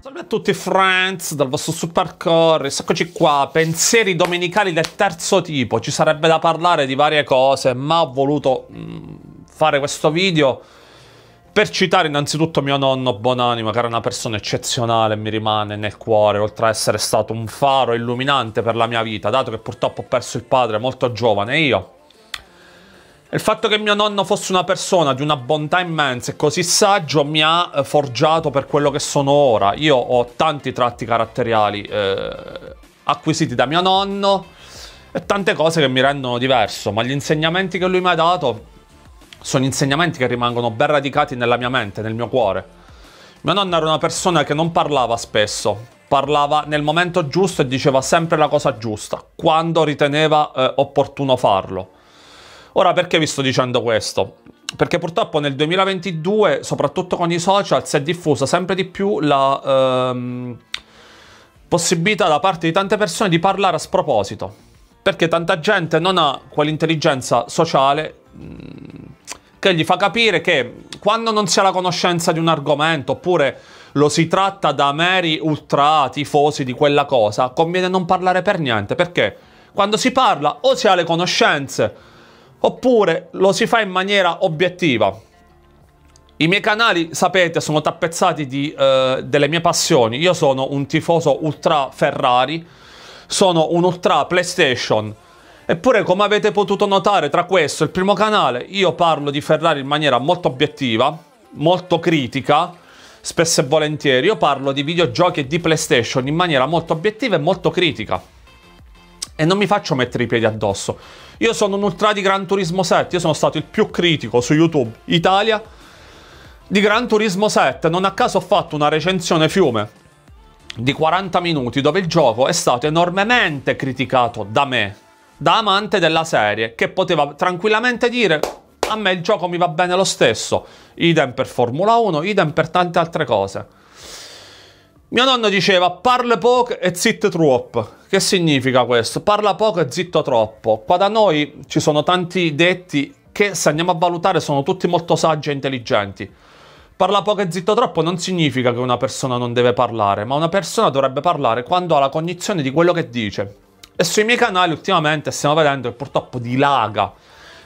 Salve a tutti friends dal vostro Super eccoci qua, pensieri domenicali del terzo tipo, ci sarebbe da parlare di varie cose, ma ho voluto mm, fare questo video per citare innanzitutto mio nonno Bonanima, che era una persona eccezionale, mi rimane nel cuore, oltre ad essere stato un faro illuminante per la mia vita, dato che purtroppo ho perso il padre molto giovane, io il fatto che mio nonno fosse una persona di una bontà immensa e così saggio mi ha eh, forgiato per quello che sono ora. Io ho tanti tratti caratteriali eh, acquisiti da mio nonno e tante cose che mi rendono diverso, ma gli insegnamenti che lui mi ha dato sono insegnamenti che rimangono ben radicati nella mia mente, nel mio cuore. Mio nonno era una persona che non parlava spesso, parlava nel momento giusto e diceva sempre la cosa giusta, quando riteneva eh, opportuno farlo. Ora perché vi sto dicendo questo? Perché purtroppo nel 2022, soprattutto con i social, si è diffusa sempre di più la ehm, possibilità da parte di tante persone di parlare a sproposito. Perché tanta gente non ha quell'intelligenza sociale mm, che gli fa capire che quando non si ha la conoscenza di un argomento oppure lo si tratta da meri ultra tifosi di quella cosa, conviene non parlare per niente. Perché quando si parla o si ha le conoscenze oppure lo si fa in maniera obiettiva. I miei canali, sapete, sono tappezzati di, eh, delle mie passioni. Io sono un tifoso ultra Ferrari, sono un ultra PlayStation. Eppure, come avete potuto notare, tra questo e il primo canale, io parlo di Ferrari in maniera molto obiettiva, molto critica, spesso e volentieri. Io parlo di videogiochi e di PlayStation in maniera molto obiettiva e molto critica e non mi faccio mettere i piedi addosso. Io sono un ultra di Gran Turismo 7, io sono stato il più critico su YouTube Italia di Gran Turismo 7. Non a caso ho fatto una recensione fiume di 40 minuti dove il gioco è stato enormemente criticato da me, da amante della serie, che poteva tranquillamente dire a me il gioco mi va bene lo stesso. Idem per Formula 1, idem per tante altre cose. Mio nonno diceva parla poco e zitto troppo. Che significa questo? Parla poco e zitto troppo. Qua da noi ci sono tanti detti che se andiamo a valutare sono tutti molto saggi e intelligenti. Parla poco e zitto troppo non significa che una persona non deve parlare, ma una persona dovrebbe parlare quando ha la cognizione di quello che dice. E sui miei canali ultimamente stiamo vedendo che purtroppo dilaga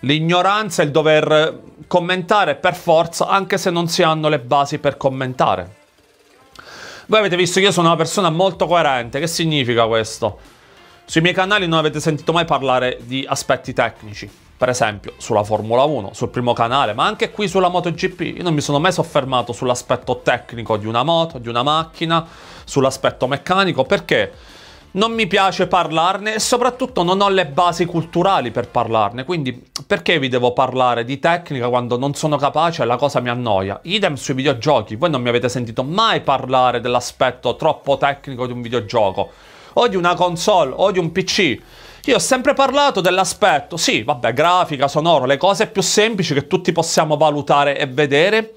l'ignoranza e il dover commentare per forza anche se non si hanno le basi per commentare. Voi avete visto che io sono una persona molto coerente, che significa questo? Sui miei canali non avete sentito mai parlare di aspetti tecnici, per esempio sulla Formula 1, sul primo canale, ma anche qui sulla MotoGP. Io non mi sono mai soffermato sull'aspetto tecnico di una moto, di una macchina, sull'aspetto meccanico, perché? non mi piace parlarne e soprattutto non ho le basi culturali per parlarne, quindi perché vi devo parlare di tecnica quando non sono capace e la cosa mi annoia? Idem sui videogiochi, voi non mi avete sentito mai parlare dell'aspetto troppo tecnico di un videogioco, o di una console, o di un PC. Io ho sempre parlato dell'aspetto, sì, vabbè, grafica, sonoro, le cose più semplici che tutti possiamo valutare e vedere,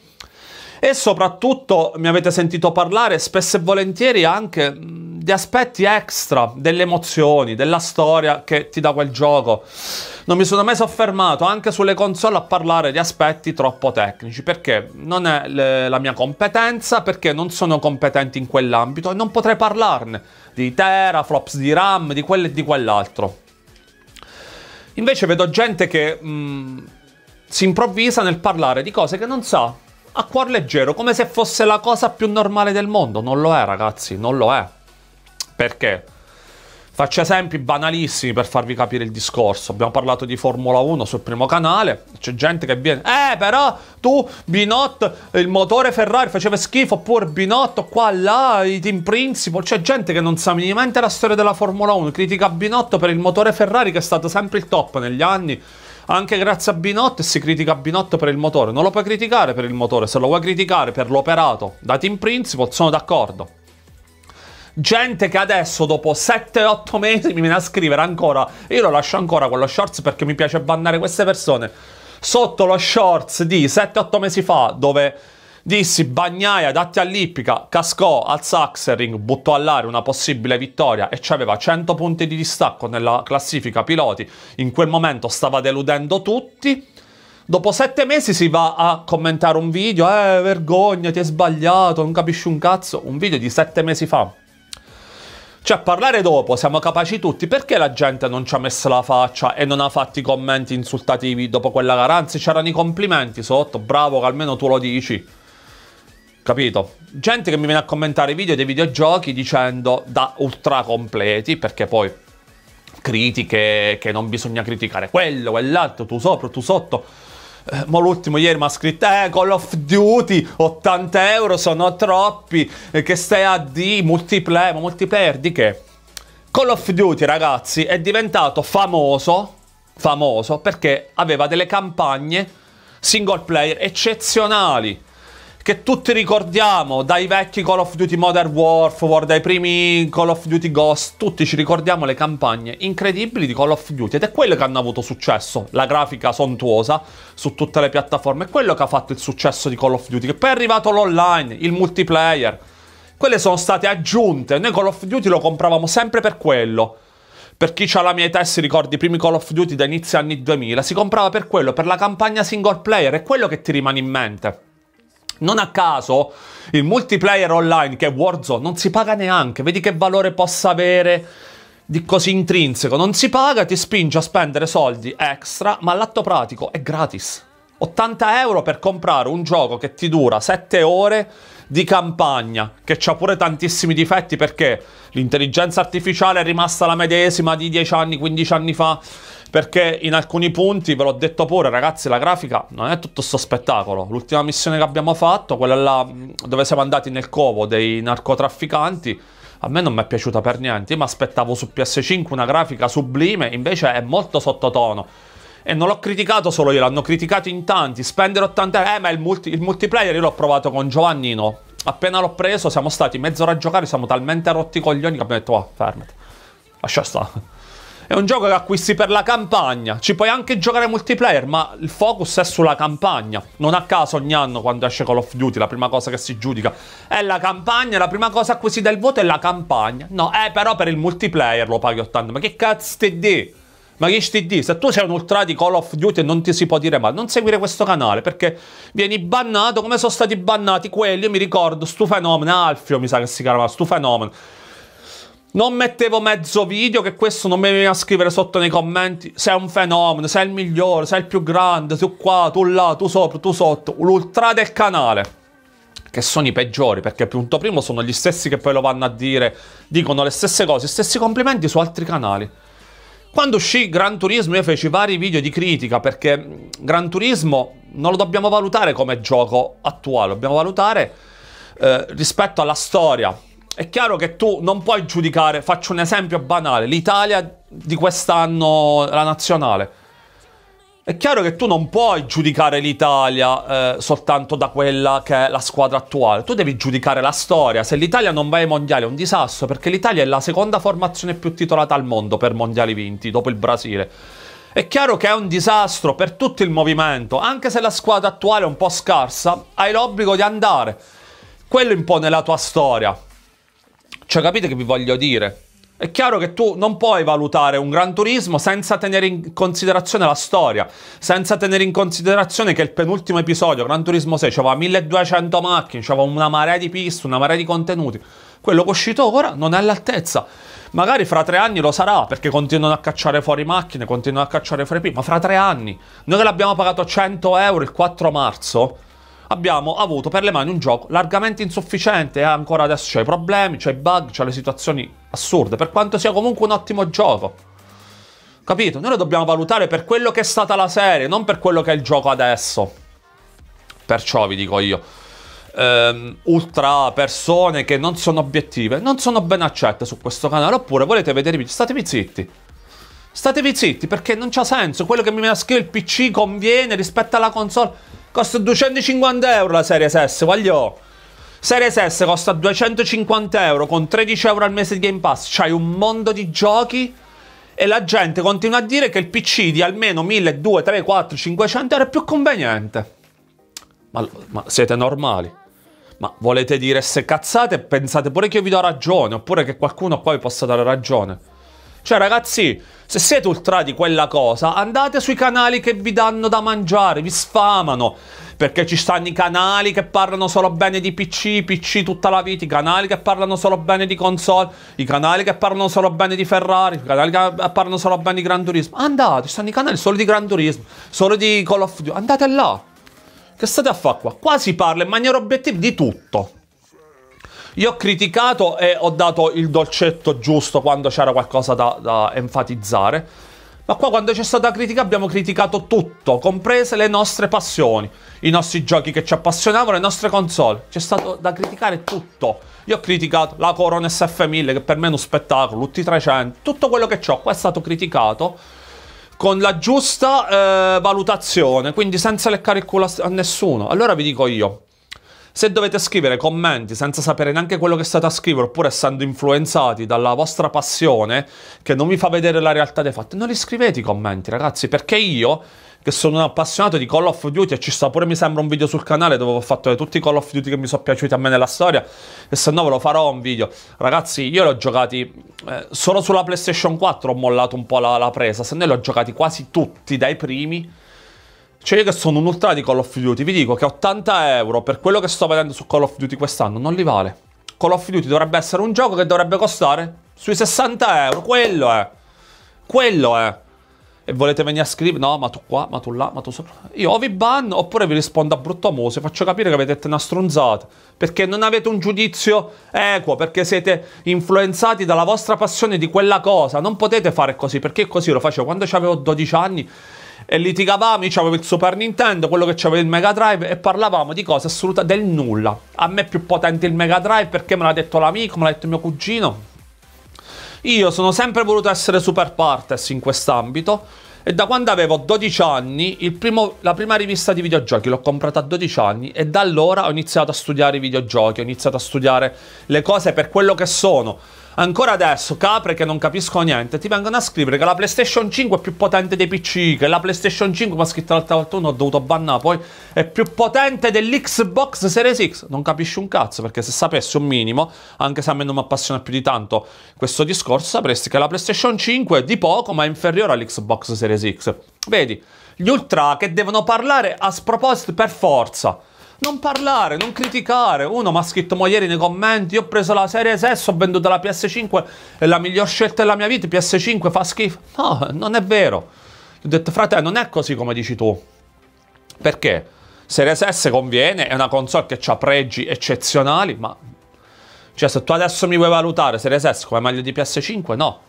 e soprattutto mi avete sentito parlare spesso e volentieri anche di aspetti extra, delle emozioni, della storia che ti dà quel gioco. Non mi sono mai soffermato anche sulle console a parlare di aspetti troppo tecnici, perché non è le, la mia competenza, perché non sono competente in quell'ambito e non potrei parlarne di teraflops, di RAM, di quello e di quell'altro. Invece vedo gente che mh, si improvvisa nel parlare di cose che non sa, a cuor leggero, come se fosse la cosa più normale del mondo. Non lo è, ragazzi, non lo è. Perché? Faccio esempi banalissimi per farvi capire il discorso. Abbiamo parlato di Formula 1 sul primo canale. C'è gente che viene. Eh, però tu, Binotto, il motore Ferrari faceva schifo. Oppure Binotto, qua, là, i team principal. C'è gente che non sa minimamente la storia della Formula 1. Critica Binotto per il motore Ferrari che è stato sempre il top negli anni anche grazie a Binotto e si critica Binotto per il motore. Non lo puoi criticare per il motore, se lo vuoi criticare per l'operato da Team Principle sono d'accordo. Gente che adesso dopo 7-8 mesi mi viene a scrivere ancora, io lo lascio ancora quello shorts perché mi piace bannare queste persone, sotto lo shorts di 7-8 mesi fa dove dissi Bagnaia, datti all'Ippica, cascò al Saxering, buttò all'aria una possibile vittoria e aveva 100 punti di distacco nella classifica piloti, in quel momento stava deludendo tutti. Dopo sette mesi si va a commentare un video, eh vergogna, ti hai sbagliato, non capisci un cazzo, un video di sette mesi fa. Cioè, parlare dopo, siamo capaci tutti, perché la gente non ci ha messo la faccia e non ha fatto i commenti insultativi dopo quella gara? Anzi, c'erano i complimenti sotto, bravo che almeno tu lo dici. Capito? Gente che mi viene a commentare i video dei videogiochi dicendo da ultra completi, perché poi critiche che non bisogna criticare quello, quell'altro, tu sopra, tu sotto. Eh, ma l'ultimo ieri mi ha scritto, eh, Call of Duty, 80 euro sono troppi, eh, che stai a di, multiplayer, ma multiplayer di che? Call of Duty, ragazzi, è diventato famoso, famoso perché aveva delle campagne single player eccezionali che tutti ricordiamo dai vecchi Call of Duty Modern Warfare, dai primi Call of Duty Ghost, tutti ci ricordiamo le campagne incredibili di Call of Duty ed è quello che hanno avuto successo, la grafica sontuosa su tutte le piattaforme, è quello che ha fatto il successo di Call of Duty, che poi è arrivato l'online, il multiplayer, quelle sono state aggiunte, noi Call of Duty lo compravamo sempre per quello. Per chi ha la mia età e si ricorda i primi Call of Duty da inizio anni 2000, si comprava per quello, per la campagna single player, è quello che ti rimane in mente. Non a caso il multiplayer online che è Warzone non si paga neanche, vedi che valore possa avere di così intrinseco, non si paga, ti spinge a spendere soldi extra, ma l'atto pratico è gratis. 80 euro per comprare un gioco che ti dura 7 ore di campagna, che ha pure tantissimi difetti perché l'intelligenza artificiale è rimasta la medesima di 10 anni, 15 anni fa perché in alcuni punti, ve l'ho detto pure, ragazzi, la grafica non è tutto sto spettacolo. L'ultima missione che abbiamo fatto, quella là dove siamo andati nel covo dei narcotrafficanti, a me non mi è piaciuta per niente. Io mi aspettavo su PS5 una grafica sublime, invece è molto sottotono. E non l'ho criticato solo io, l'hanno criticato in tanti. Spendere 80 euro, eh, ma il, multi... il multiplayer io l'ho provato con Giovannino. Appena l'ho preso, siamo stati mezz'ora a giocare, siamo talmente rotti i coglioni che abbiamo detto, oh, fermati. Lascia stare. È un gioco che acquisti per la campagna. Ci puoi anche giocare multiplayer, ma il focus è sulla campagna. Non a caso ogni anno quando esce Call of Duty la prima cosa che si giudica è la campagna, la prima cosa a cui si dà il voto è la campagna. No, eh, però per il multiplayer lo paghi 80. Ma che cazzo ti di? Ma che ti di? Se tu sei un ultra di Call of Duty e non ti si può dire male, non seguire questo canale perché vieni bannato come sono stati bannati quelli. Io mi ricordo stu fenomeno, Alfio mi sa che si chiamava, stu fenomeno non mettevo mezzo video che questo non mi veniva a scrivere sotto nei commenti. Sei un fenomeno, sei il migliore, sei il più grande, tu qua, tu là, tu sopra, tu sotto. L'ultra del canale. Che sono i peggiori, perché punto primo sono gli stessi che poi lo vanno a dire, dicono le stesse cose, gli stessi complimenti su altri canali. Quando uscì Gran Turismo io feci vari video di critica perché mm, Gran Turismo non lo dobbiamo valutare come gioco attuale, dobbiamo valutare eh, rispetto alla storia, è chiaro che tu non puoi giudicare, faccio un esempio banale, l'Italia di quest'anno, la nazionale. È chiaro che tu non puoi giudicare l'Italia eh, soltanto da quella che è la squadra attuale, tu devi giudicare la storia. Se l'Italia non va ai mondiali è un disastro perché l'Italia è la seconda formazione più titolata al mondo per mondiali vinti, dopo il Brasile. È chiaro che è un disastro per tutto il movimento, anche se la squadra attuale è un po' scarsa, hai l'obbligo di andare. Quello impone la tua storia. Cioè, capite che vi voglio dire? È chiaro che tu non puoi valutare un Gran Turismo senza tenere in considerazione la storia, senza tenere in considerazione che il penultimo episodio, Gran Turismo 6, aveva 1200 macchine, aveva una marea di piste, una marea di contenuti. Quello che è uscito ora non è all'altezza. Magari fra tre anni lo sarà, perché continuano a cacciare fuori macchine, continuano a cacciare fuori P, ma fra tre anni. Noi che l'abbiamo pagato 100 euro il 4 marzo, abbiamo avuto per le mani un gioco largamente insufficiente, E eh, ancora adesso c'è i problemi, c'è i bug, c'è le situazioni assurde, per quanto sia comunque un ottimo gioco. Capito? Noi lo dobbiamo valutare per quello che è stata la serie, non per quello che è il gioco adesso. Perciò vi dico io. Ehm, ultra persone che non sono obiettive, non sono ben accette su questo canale, oppure volete vedervi, statevi zitti. Statevi zitti perché non c'ha senso, quello che mi viene a scrivere il PC conviene rispetto alla console. Costa 250 euro la serie S, voglio. Serie S costa 250 euro con 13 euro al mese di Game Pass. C'hai un mondo di giochi e la gente continua a dire che il PC di almeno 1.200, 300, 400, 500 euro è più conveniente. Ma, ma siete normali? Ma volete dire se cazzate e pensate pure che io vi do ragione oppure che qualcuno qua vi possa dare ragione? Cioè ragazzi, se siete ultra di quella cosa, andate sui canali che vi danno da mangiare, vi sfamano. Perché ci stanno i canali che parlano solo bene di PC, PC tutta la vita, i canali che parlano solo bene di console, i canali che parlano solo bene di Ferrari, i canali che parlano solo bene di Gran Turismo. Andate, ci stanno i canali solo di Gran Turismo, solo di Call of Duty. Andate là. Che state a fare qua? Qua si parla in maniera obiettiva di tutto. Io ho criticato e ho dato il dolcetto giusto quando c'era qualcosa da, da enfatizzare. Ma qua quando c'è stata critica abbiamo criticato tutto, comprese le nostre passioni, i nostri giochi che ci appassionavano, le nostre console. C'è stato da criticare tutto. Io ho criticato la Corona SF1000 che per me è uno spettacolo, l'UT300, tutto quello che ho qua è stato criticato con la giusta eh, valutazione, quindi senza leccare il culo a nessuno. Allora vi dico io, se dovete scrivere commenti senza sapere neanche quello che state a scrivere, oppure essendo influenzati dalla vostra passione che non vi fa vedere la realtà dei fatti, non li scrivete i commenti, ragazzi, perché io che sono un appassionato di Call of Duty e ci sta pure mi sembra un video sul canale dove ho fatto tutti i Call of Duty che mi sono piaciuti a me nella storia e se no ve lo farò un video ragazzi io li ho giocati eh, solo sulla PlayStation 4 ho mollato un po' la, la presa se no li ho giocati quasi tutti dai primi cioè io che sono un ultra di Call of Duty, vi dico che 80 euro per quello che sto vedendo su Call of Duty quest'anno non li vale. Call of Duty dovrebbe essere un gioco che dovrebbe costare sui 60 euro, quello è. Quello è. E volete venire a scrivere? No, ma tu qua, ma tu là, ma tu sopra. Io o vi ban oppure vi rispondo a brutto mose, faccio capire che avete una stronzata. Perché non avete un giudizio equo, perché siete influenzati dalla vostra passione di quella cosa. Non potete fare così, perché così lo facevo quando avevo 12 anni e litigavamo, io avevo il Super Nintendo, quello che c'aveva il Mega Drive e parlavamo di cose assolute del nulla. A me è più potente il Mega Drive perché me l'ha detto l'amico, me l'ha detto mio cugino. Io sono sempre voluto essere super partes in quest'ambito e da quando avevo 12 anni primo, la prima rivista di videogiochi l'ho comprata a 12 anni e da allora ho iniziato a studiare i videogiochi, ho iniziato a studiare le cose per quello che sono ancora adesso capre che non capiscono niente ti vengono a scrivere che la PlayStation 5 è più potente dei PC, che la PlayStation 5, ma scritto l'altra volta uno ho dovuto bannare poi, è più potente dell'Xbox Series X. Non capisci un cazzo perché se sapessi un minimo, anche se a me non mi appassiona più di tanto questo discorso, sapresti che la PlayStation 5 è di poco ma è inferiore all'Xbox Series X. Vedi, gli ultra che devono parlare a sproposito per forza non parlare, non criticare. Uno mi ha scritto mo ieri nei commenti, io ho preso la serie S, ho venduto la PS5, è la miglior scelta della mia vita, PS5 fa schifo. No, non è vero. Gli ho detto, fratello, non è così come dici tu. Perché? Series S conviene, è una console che ha pregi eccezionali, ma... Cioè, se tu adesso mi vuoi valutare Series S come meglio di PS5, no.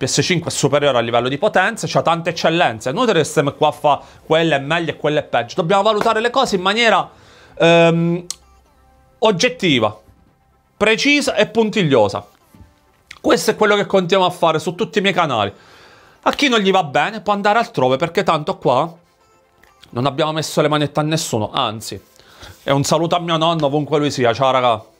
PS5 è superiore a livello di potenza, c'ha tante eccellenze. Non È inutile che stiamo qua a fare quella è meglio e quella è peggio. Dobbiamo valutare le cose in maniera ehm, oggettiva, precisa e puntigliosa. Questo è quello che continuiamo a fare su tutti i miei canali. A chi non gli va bene può andare altrove perché tanto qua non abbiamo messo le manette a nessuno, anzi. È un saluto a mio nonno ovunque lui sia, ciao raga.